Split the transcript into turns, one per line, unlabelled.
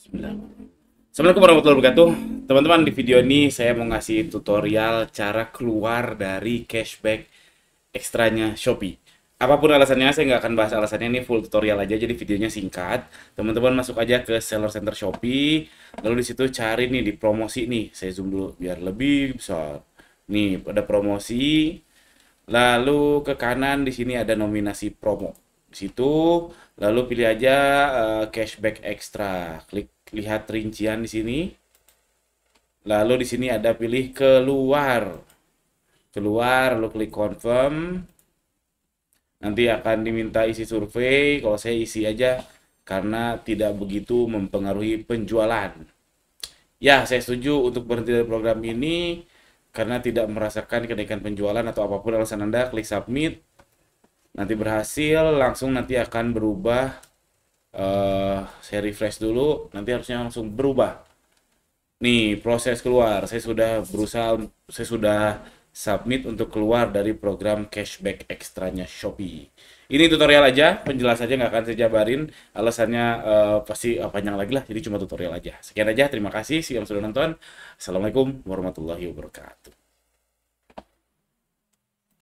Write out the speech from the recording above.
Assalamualaikum warahmatullahi wabarakatuh Teman-teman di video ini saya mau ngasih tutorial cara keluar dari cashback ekstranya Shopee Apapun alasannya, saya nggak akan bahas alasannya, ini full tutorial aja, jadi videonya singkat. Teman-teman masuk aja ke Seller Center Shopee, lalu di situ cari nih di promosi nih, saya zoom dulu biar lebih besar. Nih, ada promosi, lalu ke kanan di sini ada nominasi promo situ lalu pilih aja uh, cashback ekstra klik lihat rincian di sini lalu di sini ada pilih keluar keluar lalu klik confirm nanti akan diminta isi survei kalau saya isi aja karena tidak begitu mempengaruhi penjualan ya saya setuju untuk berhenti dari program ini karena tidak merasakan kenaikan penjualan atau apapun alasan Anda klik submit nanti berhasil langsung nanti akan berubah uh, saya refresh dulu nanti harusnya langsung berubah nih proses keluar saya sudah berusaha saya sudah submit untuk keluar dari program cashback ekstranya Shopee. Ini tutorial aja, penjelas aja nggak akan saya jabarin, alasannya uh, pasti uh, panjang lagi lah, jadi cuma tutorial aja. Sekian aja, terima kasih, yang sudah nonton. Assalamualaikum warahmatullahi wabarakatuh.